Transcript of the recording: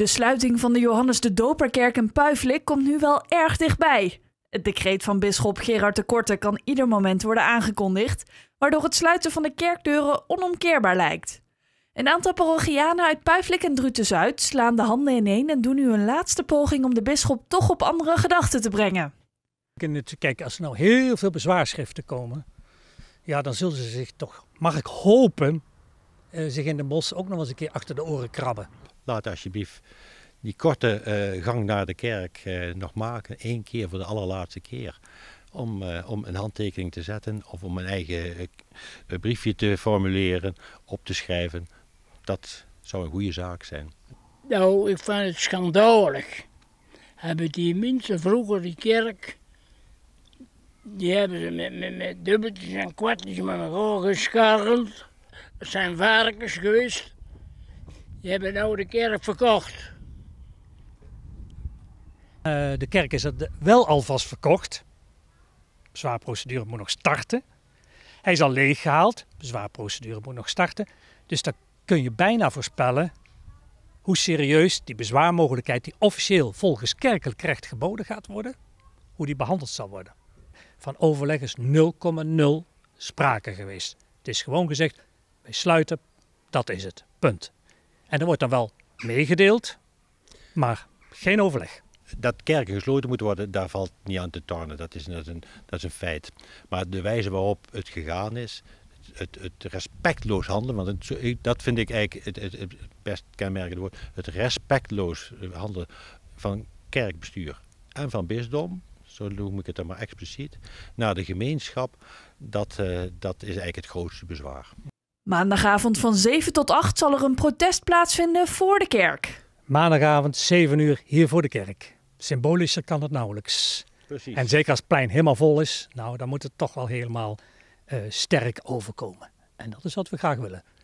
De sluiting van de Johannes de Doperkerk in Puiflik komt nu wel erg dichtbij. Het decreet van bisschop Gerard de Korte kan ieder moment worden aangekondigd, waardoor het sluiten van de kerkdeuren onomkeerbaar lijkt. Een aantal parochianen uit Puiflik en Druten-Zuid slaan de handen ineen en doen nu een laatste poging om de bisschop toch op andere gedachten te brengen. Kijk, als er nou heel veel bezwaarschriften komen, ja, dan zullen ze zich toch, mag ik hopen, eh, zich in de bos ook nog eens een keer achter de oren krabben. Laat alsjeblieft die korte eh, gang naar de kerk eh, nog maken. Eén keer voor de allerlaatste keer. Om, eh, om een handtekening te zetten of om een eigen briefje te formuleren, op te schrijven. Dat zou een goede zaak zijn. Nou, ik vind het schandalig. Hebben die mensen vroeger die kerk, die hebben ze met, met, met dubbeltjes en kwartjes met elkaar gescharreld. Het zijn varkens geweest je hebt een oude kerk verkocht. Eh, de kerk is er wel alvast verkocht. procedure moet nog starten. Hij is al leeggehaald. Bezwaarprocedure moet nog starten. Dus dan kun je bijna voorspellen hoe serieus die bezwaarmogelijkheid, die officieel volgens kerkelijk recht geboden gaat worden, hoe die behandeld zal worden. Van overleg is 0,0 sprake geweest. Het is gewoon gezegd: wij sluiten, dat is het. Punt. En er wordt dan wel meegedeeld, maar geen overleg. Dat kerken gesloten moeten worden, daar valt niet aan te tornen. Dat is, dat, is een, dat is een feit. Maar de wijze waarop het gegaan is, het, het, respectloos handelen, want dat vind ik eigenlijk het, het, het best kenmerkende woord. Het respectloos handelen van kerkbestuur en van bisdom, zo noem ik het dan maar expliciet, naar de gemeenschap, dat, eh, dat is eigenlijk het grootste bezwaar. Maandagavond van 7 tot 8 zal er een protest plaatsvinden voor de kerk. Maandagavond 7 uur hier voor de kerk. Symbolischer kan het nauwelijks. Precies. En zeker als het plein helemaal vol is, nou dan moet het toch wel helemaal eh, sterk overkomen. En dat is wat we graag willen.